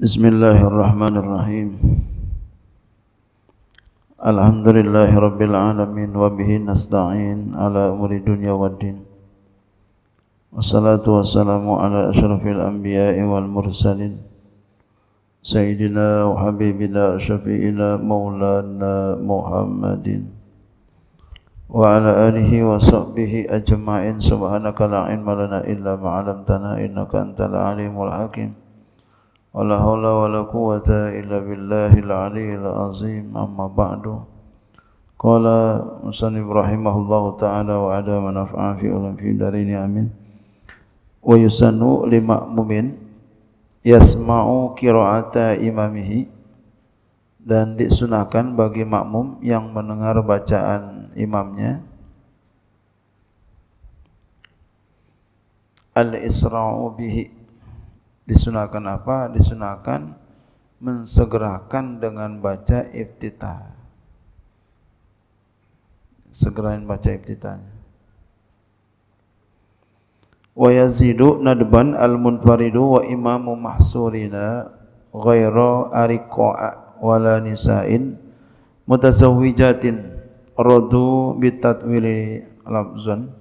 بسم الله الرحمن الرحيم الحمد لله رب العالمين وبه نستعين على أمور الدنيا والدين والصلاة والسلام على أشرف الأنبياء والمرسلين سيدنا وحبيبنا شفيعنا مولانا محمد وعلى آله وصحبه أجمعين سبحانك لا علم لنا إلا ما علمتنا إنك أنت العليم الحكيم ولا حول ولا قوة إلا بالله العلي العظيم أما بعد قال مصنف رحمه الله تعالى وعلى من نفع في علم في دارين آمين ويسن لمأموم يسمع قراءة إمامه dan disunahkan bagi makmum yang mendengar bacaan imamnya al-isra'u bihi Disunahkan apa? Disunahkan mensegerakan dengan baca iftitah. Segerain baca iftitahnya. Wa yazidu nadban al-munfaridu wa imamu mahsurina ghaira ariqa'a wala nisa'in mutazawwijatin radu bitatwili lafzan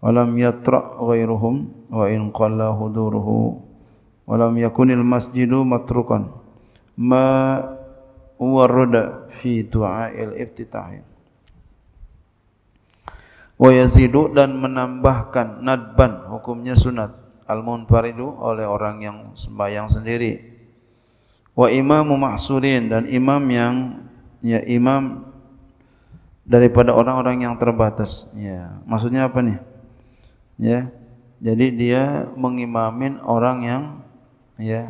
alam yatra ghairuhum wa in qalla huduruhu walam yakunil masjidu matrukan ma warada fi du'ail ibtitahin wa yazidu dan menambahkan nadban hukumnya sunat al munfaridu oleh orang yang sembahyang sendiri wa imamu mahsurin dan imam yang ya imam daripada orang-orang yang terbatas ya maksudnya apa nih ya jadi dia mengimamin orang yang ya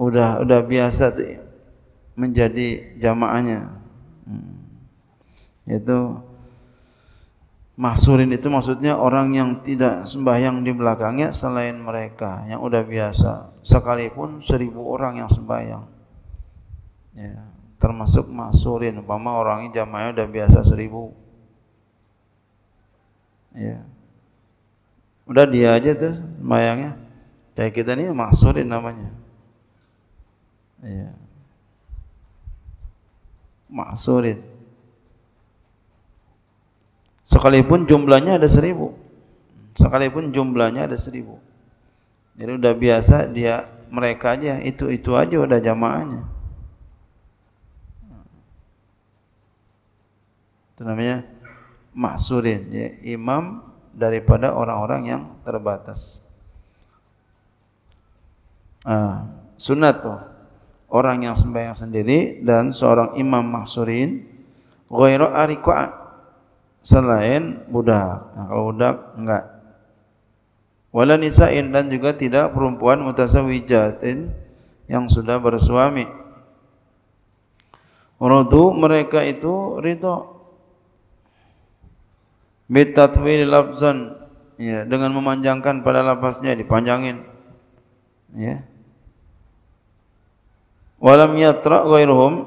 udah udah biasa menjadi jamaahnya hmm. yaitu mahsurin itu maksudnya orang yang tidak sembahyang di belakangnya selain mereka yang udah biasa sekalipun seribu orang yang sembahyang ya termasuk mahsurin umpama ini jamaahnya udah biasa seribu ya udah dia aja tuh sembahyangnya dan kita ini maksudin namanya. Iya. Maksudin. Sekalipun jumlahnya ada seribu. Sekalipun jumlahnya ada seribu. Jadi udah biasa dia mereka aja itu itu aja udah jamaahnya. Itu namanya maksurin ya, imam daripada orang-orang yang terbatas. Uh, ah, sunat tuh. Orang yang sembahyang sendiri dan seorang imam mahsurin ghairu ariqa selain budak. Nah, kalau budak enggak. Wala nisa'in dan juga tidak perempuan mutasawijatin yang sudah bersuami. Radu mereka itu ridho bitatwil lafzan ya dengan memanjangkan pada lapasnya dipanjangin ya walam yatra ghairuhum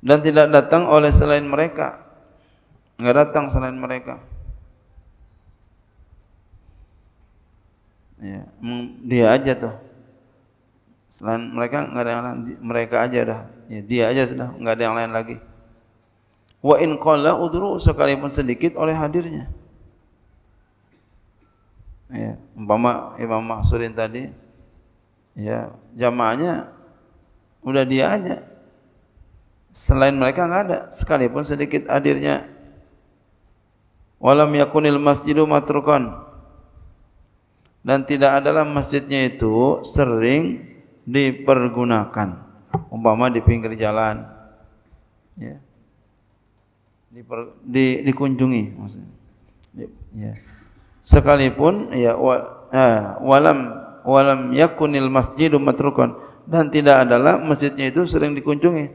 dan tidak datang oleh selain mereka enggak datang selain mereka ya dia aja tuh selain mereka enggak ada yang lain mereka aja dah ya dia aja sudah enggak ada yang lain lagi wa in qala udru sekalipun sedikit oleh hadirnya ya umpama Imam Mahsurin tadi ya jamaahnya udah dia aja selain mereka nggak ada sekalipun sedikit hadirnya walam yakunil masjidu matrukan dan tidak adalah masjidnya itu sering dipergunakan umpama di pinggir jalan ya Diper, di, dikunjungi maksudnya ya sekalipun ya wa, eh, walam walam yakunil masjidu matrukun dan tidak adalah masjidnya itu sering dikunjungi.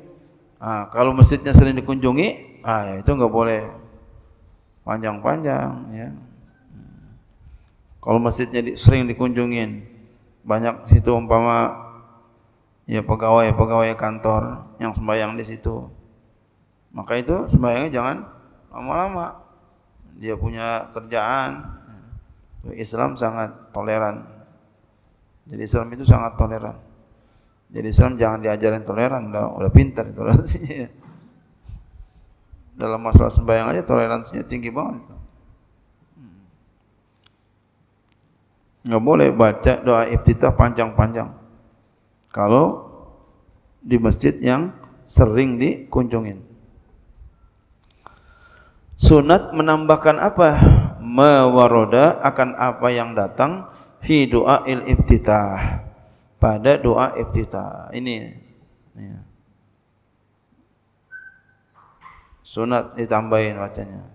Nah, kalau masjidnya sering dikunjungi, ah ya itu nggak boleh panjang-panjang ya. Kalau masjidnya di, sering dikunjungin, banyak situ umpama ya pegawai-pegawai kantor yang sembahyang di situ. Maka itu sembahyangnya jangan lama-lama. Dia punya kerjaan. Islam sangat toleran. Jadi Islam itu sangat toleran. Jadi Islam jangan diajarin toleran, udah, udah pintar toleransinya. Dalam masalah sembahyang aja toleransinya tinggi banget. Nggak boleh baca doa iftitah panjang-panjang. Kalau di masjid yang sering dikunjungin. Sunat menambahkan apa? Mewaroda akan apa yang datang fi doa il ibtitah pada doa ibtitah ini ya. sunat ditambahin wacanya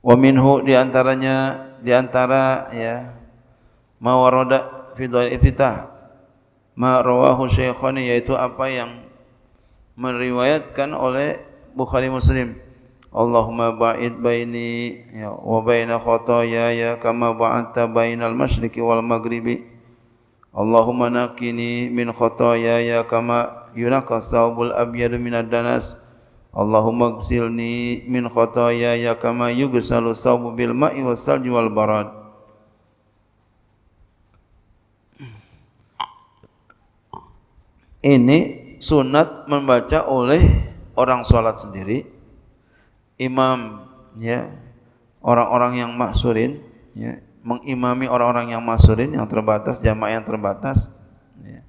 wa minhu di antaranya di antara ya ma waroda fi doa ibtitah ma rawahu syaikhani yaitu apa yang meriwayatkan oleh Bukhari Muslim Allahumma ba'id baini ya, wa baina khotoyaya kama ba'adta bainal masyriqi wal maghribi Allahumma nakini min khotoyaya kama yunakas sawbul abyadu minad danas Allahumma gsilni min khotoyaya kama yugsalu sawbu bil ma'i was wal barad Ini sunat membaca oleh orang sholat sendiri imam ya orang-orang yang maksurin ya mengimami orang-orang yang maksurin yang terbatas jamaah yang terbatas ya.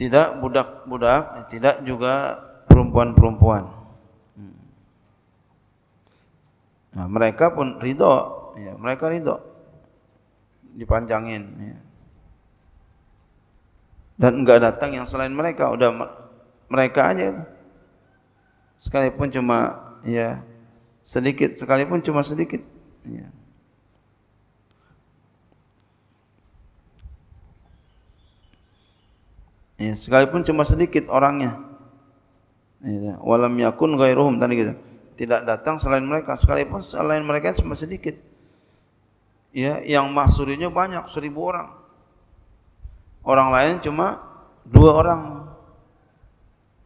tidak budak-budak tidak juga perempuan-perempuan hmm. nah mereka pun ridho ya mereka ridho dipanjangin ya. dan enggak datang yang selain mereka udah mereka aja sekalipun cuma ya sedikit sekalipun cuma sedikit ya. ya sekalipun cuma sedikit orangnya ya. walam yakun gairuhum tadi gitu tidak datang selain mereka sekalipun selain mereka cuma sedikit ya yang mahsurinya banyak seribu orang orang lain cuma dua orang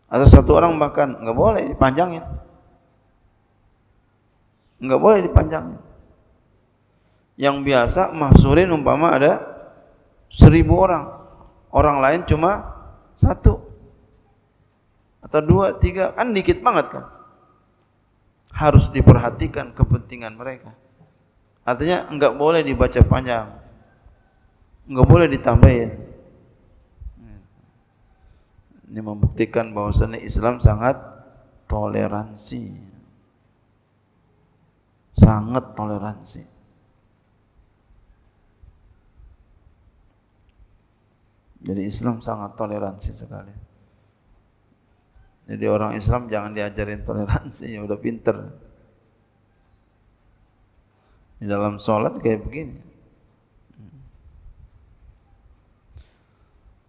atau satu orang bahkan nggak boleh dipanjangin nggak boleh dipanjangin yang biasa mahsurin umpama ada seribu orang orang lain cuma satu atau dua tiga kan dikit banget kan harus diperhatikan kepentingan mereka artinya nggak boleh dibaca panjang nggak boleh ditambahin ini membuktikan bahwasannya Islam sangat toleransi. Sangat toleransi. Jadi Islam sangat toleransi sekali. Jadi orang Islam jangan diajarin toleransi, ya udah pinter. Di dalam sholat kayak begini.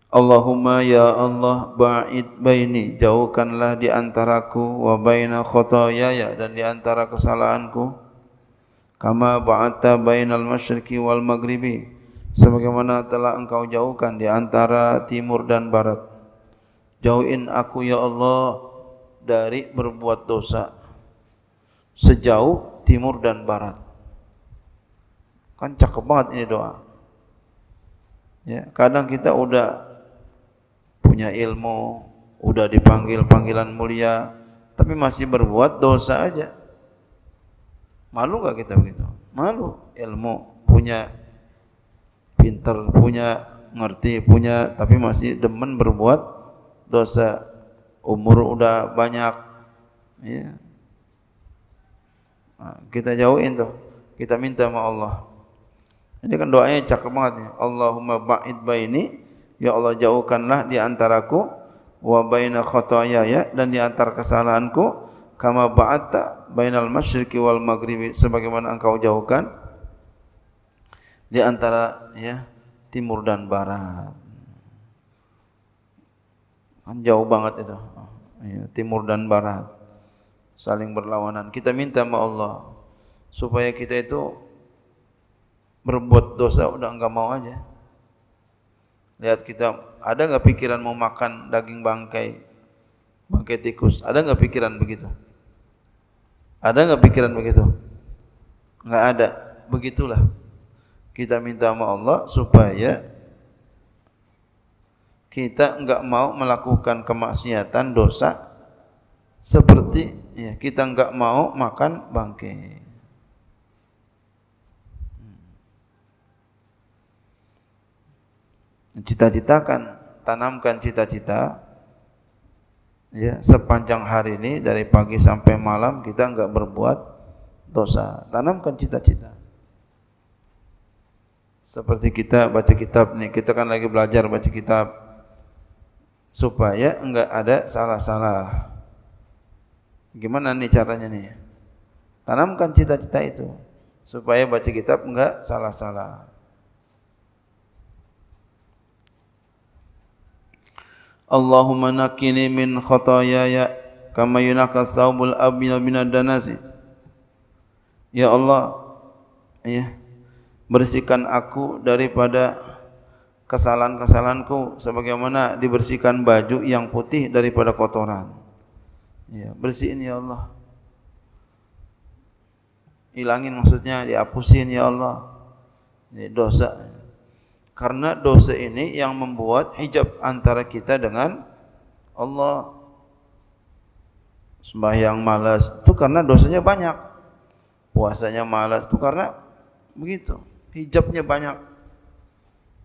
Allahumma ya Allah ba'id baini jauhkanlah di antaraku wa baina khotoyaya dan di antara kesalahanku kama ba'atta bainal masyriqi wal maghribi sebagaimana telah engkau jauhkan di antara timur dan barat jauhin aku ya Allah dari berbuat dosa sejauh timur dan barat kan cakep banget ini doa ya kadang kita udah punya ilmu, udah dipanggil panggilan mulia, tapi masih berbuat dosa aja. Malu gak kita begitu? Malu. Ilmu punya pinter, punya ngerti, punya tapi masih demen berbuat dosa. Umur udah banyak. Ya. Nah, kita jauhin tuh. Kita minta sama Allah. Ini kan doanya cakep banget ya. Allahumma ba'id baini Ya Allah jauhkanlah di antaraku wa baina khotoyaya ya, dan di antara kesalahanku kama ba'atta bainal masyriqi wal maghribi sebagaimana engkau jauhkan di antara ya timur dan barat. Kan jauh banget itu. Ya, timur dan barat saling berlawanan. Kita minta sama Allah supaya kita itu berbuat dosa udah enggak mau aja lihat kita ada nggak pikiran mau makan daging bangkai bangkai tikus ada nggak pikiran begitu ada nggak pikiran begitu nggak ada begitulah kita minta sama Allah supaya kita nggak mau melakukan kemaksiatan dosa seperti ya, kita nggak mau makan bangkai cita-citakan, tanamkan cita-cita ya sepanjang hari ini dari pagi sampai malam kita enggak berbuat dosa. Tanamkan cita-cita. Seperti kita baca kitab nih, kita kan lagi belajar baca kitab supaya enggak ada salah-salah. Gimana nih caranya nih? Tanamkan cita-cita itu supaya baca kitab enggak salah-salah. Allahumma naqini min khotayaya kama yunaqqa saubul abyad min ad Ya Allah, ya bersihkan aku daripada kesalahan-kesalahanku sebagaimana dibersihkan baju yang putih daripada kotoran. Ya, bersihin ya Allah. Hilangin maksudnya dihapusin ya Allah. Ini dosa. Ya. Karena dosa ini yang membuat hijab antara kita dengan Allah. Sembahyang malas itu karena dosanya banyak. Puasanya malas itu karena begitu. Hijabnya banyak.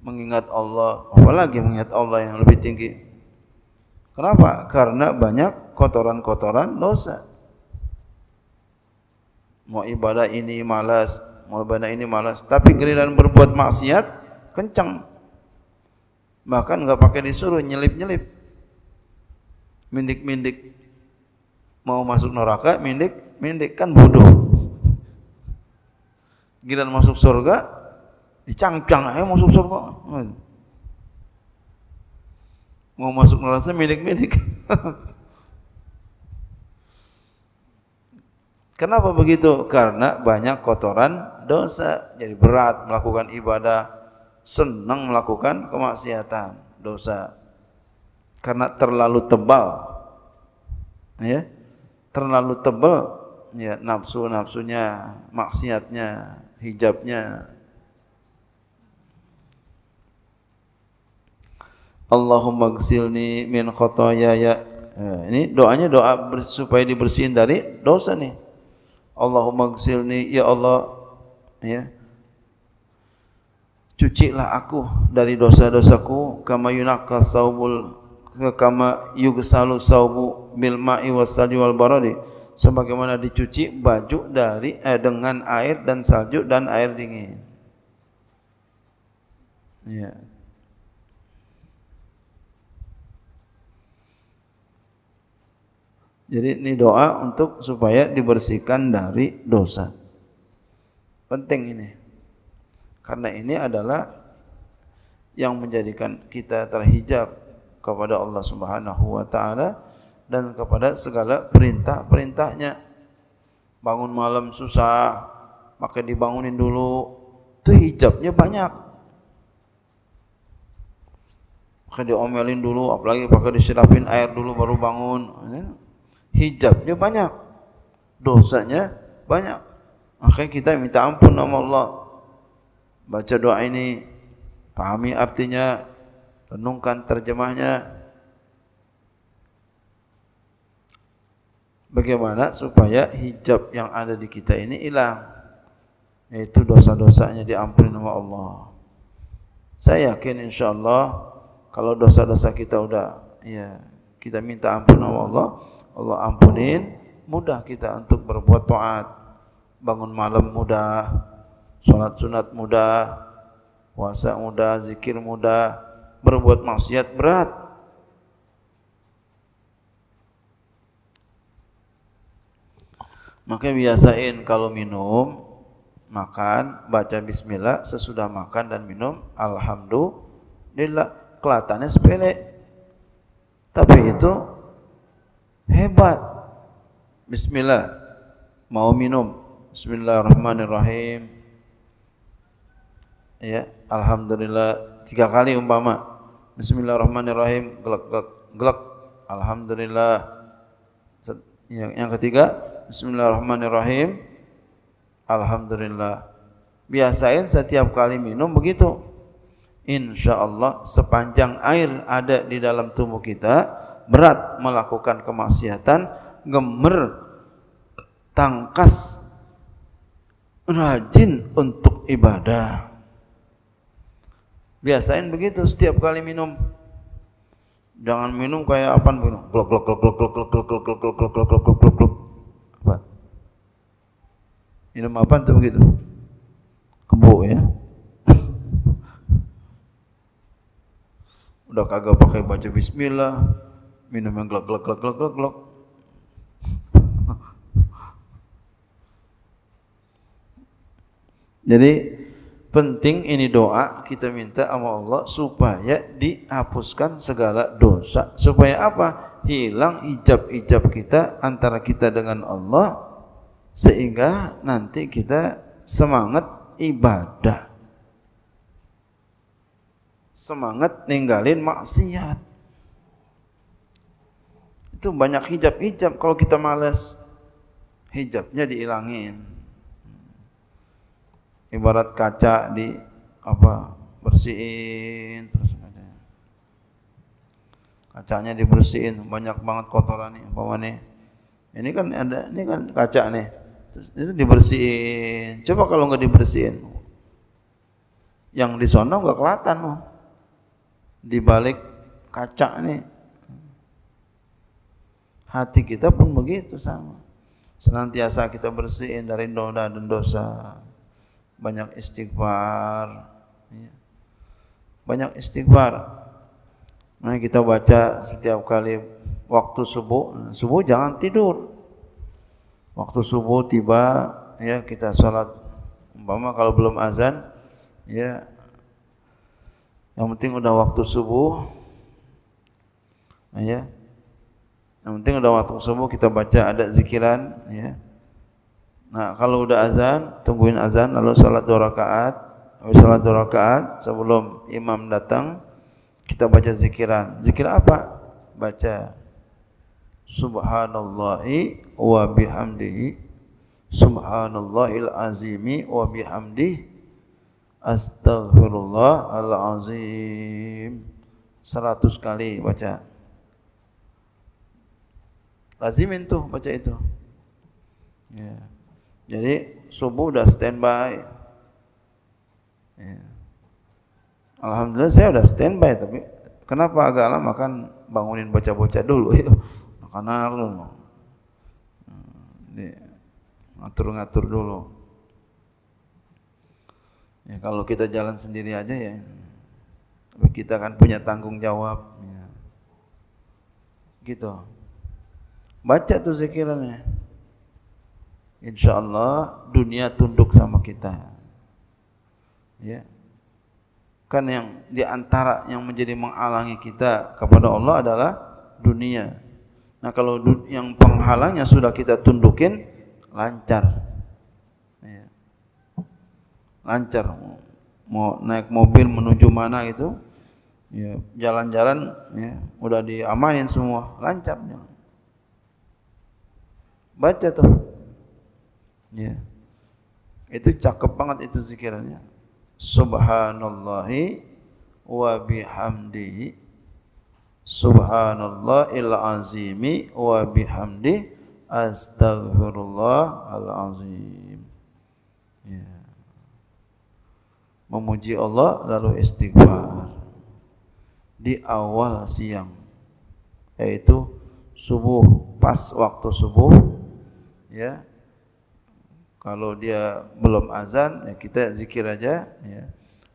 Mengingat Allah, apalagi mengingat Allah yang lebih tinggi. Kenapa? Karena banyak kotoran-kotoran dosa. Mau ibadah ini malas, mau ibadah ini malas, tapi giliran berbuat maksiat kencang bahkan nggak pakai disuruh nyelip-nyelip mindik-mindik mau masuk neraka mindik mindik kan bodoh giliran masuk surga dicangcang ayo masuk surga mau masuk neraka mindik-mindik Kenapa begitu? Karena banyak kotoran dosa. Jadi berat melakukan ibadah senang melakukan kemaksiatan, dosa. Karena terlalu tebal. Ya. Terlalu tebal ya nafsu-nafsunya, maksiatnya, hijabnya. Allahumma gsilni min khotoyaya. Ya, ini doanya doa supaya dibersihin dari dosa nih. Allahumma gsilni ya Allah ya cucilah aku dari dosa-dosaku kama Yunaka saubul kama yugsalu saubu bil ma'i wasalju wal baradi sebagaimana dicuci baju dari eh, dengan air dan salju dan air dingin. Ya. Jadi ini doa untuk supaya dibersihkan dari dosa. Penting ini. Karena ini adalah yang menjadikan kita terhijab kepada Allah Subhanahu wa taala dan kepada segala perintah-perintahnya. Bangun malam susah, maka dibangunin dulu. Itu hijabnya banyak. Maka diomelin dulu, apalagi pakai disirapin air dulu baru bangun. Hijabnya banyak. Dosanya banyak. Maka kita minta ampun sama Allah. Baca doa ini, pahami artinya, renungkan terjemahnya. Bagaimana supaya hijab yang ada di kita ini hilang. Yaitu dosa-dosanya diampuni oleh Allah. Saya yakin insya Allah kalau dosa-dosa kita udah ya kita minta ampun sama Allah, Allah ampunin, mudah kita untuk berbuat taat. Bangun malam mudah, Sholat sunat mudah, puasa mudah, zikir mudah, berbuat maksiat berat. Maka biasain kalau minum, makan, baca bismillah, sesudah makan dan minum, alhamdulillah. Kelihatannya sepele, tapi itu hebat. Bismillah, mau minum, Bismillahirrahmanirrahim, ya alhamdulillah tiga kali umpama bismillahirrahmanirrahim gelak gelak gelak alhamdulillah yang, yang ketiga bismillahirrahmanirrahim alhamdulillah biasain setiap kali minum begitu insya Allah sepanjang air ada di dalam tubuh kita berat melakukan kemaksiatan gemer tangkas rajin untuk ibadah Biasain begitu setiap kali minum. Jangan minum kayak apa minum. Glok glok glok glok glok glok glok glok glok glok glok glok glok glok Minum apa tuh begitu? Kebo ya. Udah kagak pakai baca bismillah, minum yang glok glok glok glok glok glok. Jadi penting ini doa kita minta sama Allah supaya dihapuskan segala dosa supaya apa hilang ijab-ijab kita antara kita dengan Allah sehingga nanti kita semangat ibadah semangat ninggalin maksiat itu banyak hijab-hijab kalau kita malas hijabnya dihilangin ibarat kaca di apa bersihin terus ada kacanya dibersihin banyak banget kotoran nih umpama nih ini kan ada ini kan kaca nih terus itu dibersihin coba kalau nggak dibersihin yang di sana nggak kelihatan loh di balik kaca nih hati kita pun begitu sama senantiasa kita bersihin dari noda dan dosa banyak istighfar iya. banyak istighfar nah kita baca setiap kali waktu subuh nah, subuh jangan tidur waktu subuh tiba ya kita sholat umpama kalau belum azan ya yang penting udah waktu subuh ya yang penting udah waktu subuh kita baca ada zikiran ya Nah, kalau udah azan, tungguin azan lalu salat dua rakaat. Habis salat dua rakaat sebelum imam datang kita baca zikiran. Zikir apa? Baca Subhanallahi wa bihamdihi Subhanallahil azimi wa bihamdihi Astaghfirullah al-azim 100 kali baca Lazimin tuh baca itu Ya yeah. Jadi subuh udah standby. Ya. Alhamdulillah saya udah standby tapi kenapa agak lama kan bangunin bocah-bocah dulu ya. Makan dulu. dulu. Ngatur-ngatur dulu. Ya kalau kita jalan sendiri aja ya Tapi kita kan punya tanggung jawab ya. gitu baca tuh zikirannya insya Allah dunia tunduk sama kita ya kan yang diantara yang menjadi menghalangi kita kepada Allah adalah dunia nah kalau yang penghalangnya sudah kita tundukin lancar ya. lancar mau naik mobil menuju mana itu ya jalan-jalan ya udah diamanin semua lancar baca tuh Ya. Itu cakep banget itu zikirannya. Subhanallahi wa bihamdihi. Subhanallahil azimi wa bihamdi Astaghfirullah al-azim. Ya. Memuji Allah lalu istighfar di awal siang yaitu subuh pas waktu subuh ya kalau dia belum azan, ya kita zikir aja. Ya.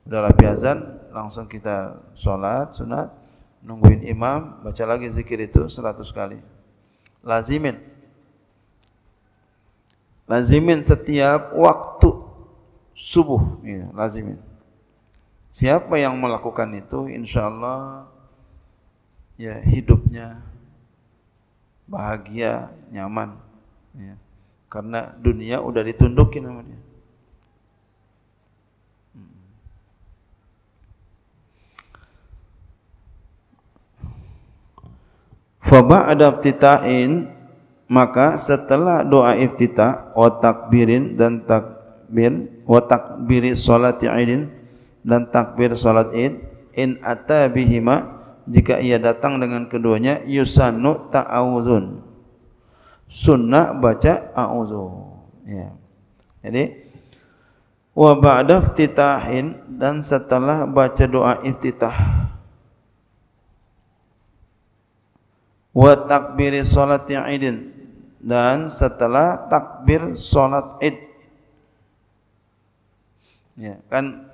Udah rapi azan, langsung kita sholat, sunat, nungguin imam, baca lagi zikir itu 100 kali. Lazimin. Lazimin setiap waktu subuh. Ya, lazimin. Siapa yang melakukan itu, insya Allah ya hidupnya bahagia, nyaman. Ya. Karena dunia udah ditundukin sama dia. Faba'ada ibtita'in maka setelah doa ibtita wa takbirin dan takbir wa takbiri salati idin dan takbir salat id in atabihima jika ia datang dengan keduanya yusannu ta'awuzun sunnah baca a'udzu ya jadi wa ba'da iftitahin dan setelah baca doa iftitah wa takbiri salat idin dan setelah takbir salat id ya kan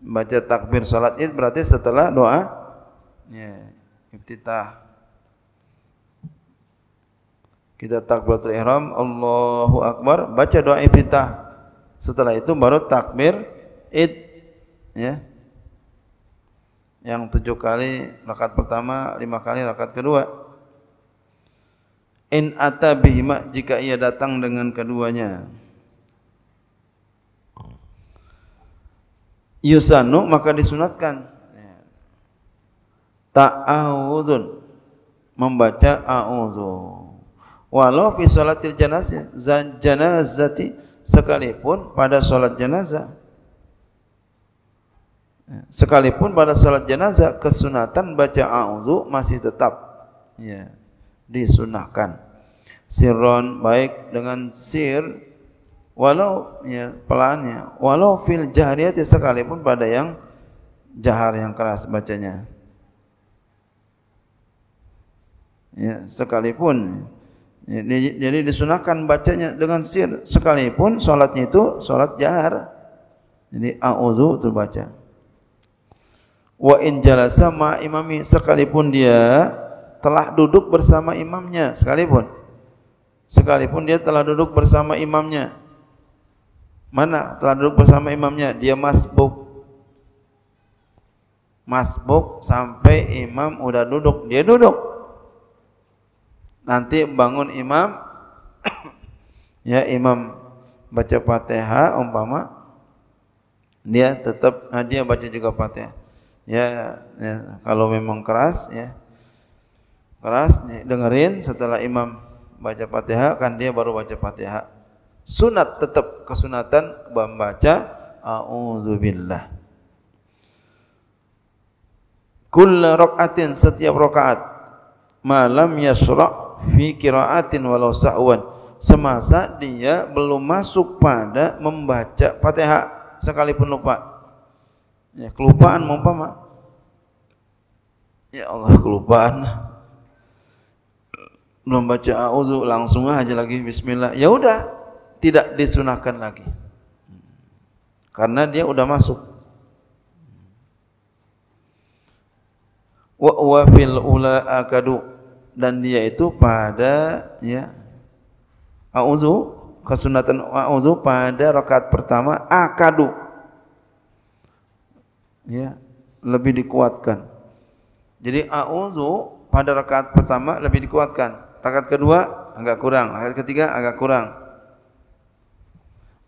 baca takbir salat id berarti setelah doa ya iftitah kita takbiratul ihram, Allahu akbar, baca doa iftitah. Setelah itu baru takbir id ya. Yang tujuh kali rakaat pertama, lima kali rakaat kedua. In ata bihima jika ia datang dengan keduanya. Yusanu maka disunatkan ta'awudun membaca a'udzu walau fi salatil janazah janazati sekalipun pada salat jenazah ya, sekalipun pada salat jenazah kesunatan baca auzu masih tetap ya disunahkan sirron baik dengan sir walau ya pelannya walau fil jahriyati sekalipun pada yang jahar yang keras bacanya ya sekalipun jadi disunahkan bacanya dengan sir sekalipun solatnya itu solat jahar. Jadi auzu itu baca. Wa in jalasa ma imami sekalipun dia telah duduk bersama imamnya sekalipun. Sekalipun dia telah duduk bersama imamnya. Mana telah duduk bersama imamnya? Dia masbuk masbuk sampai imam udah duduk dia duduk nanti bangun imam ya imam baca Fatihah umpama dia tetap nah dia baca juga Fatihah. Ya, ya kalau memang keras ya keras dengerin setelah imam baca Fatihah kan dia baru baca Fatihah. Sunat tetap kesunatan membaca auzubillah. kul rakaatin setiap rakaat malam yasra fi kiraatin walau sa'wan semasa dia belum masuk pada membaca Fatihah sekalipun lupa ya kelupaan umpama ya Allah kelupaan belum baca auzu langsung aja lagi bismillah ya udah tidak disunahkan lagi karena dia udah masuk wa wa fil ula akadu dan dia itu pada ya auzu kesunatan auzu pada rakaat pertama akadu ya lebih dikuatkan jadi auzu pada rakaat pertama lebih dikuatkan rakaat kedua agak kurang rakaat ketiga agak kurang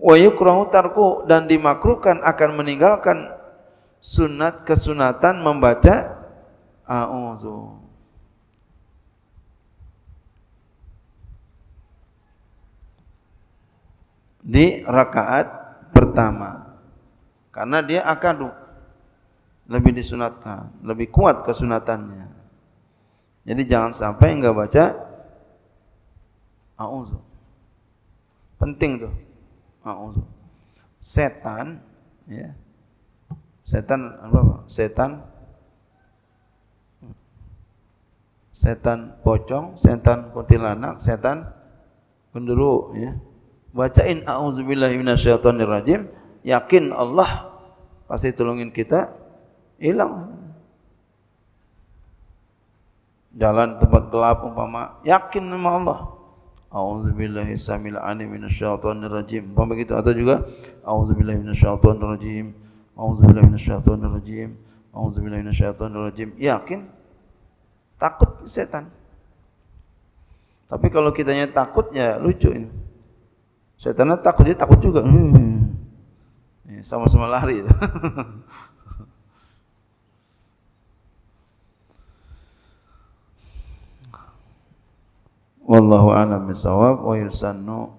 wa yukrahu tarku dan dimakruhkan akan meninggalkan sunat kesunatan membaca auzu di rakaat pertama. Karena dia akan Lebih disunatkan, lebih kuat kesunatannya. Jadi jangan sampai enggak baca auzu. Penting tuh. Auzu. Setan ya. Setan apa? Setan setan pocong, setan kuntilanak, setan penduru ya bacain auzubillahi minasyaitonirrajim yakin Allah pasti tolongin kita hilang jalan tempat gelap umpama yakin sama Allah auzubillahi samil alim minasyaitonirrajim umpama gitu atau juga auzubillahi minasyaitonirrajim auzubillahi minasyaitonirrajim auzubillahi minasyaitonirrajim yakin takut setan tapi kalau kitanya takut ya lucu ini Setannya takut, dia takut juga. sama hmm. iya, Sama-sama lari. Wallahu a'lam bisawab wa yusannu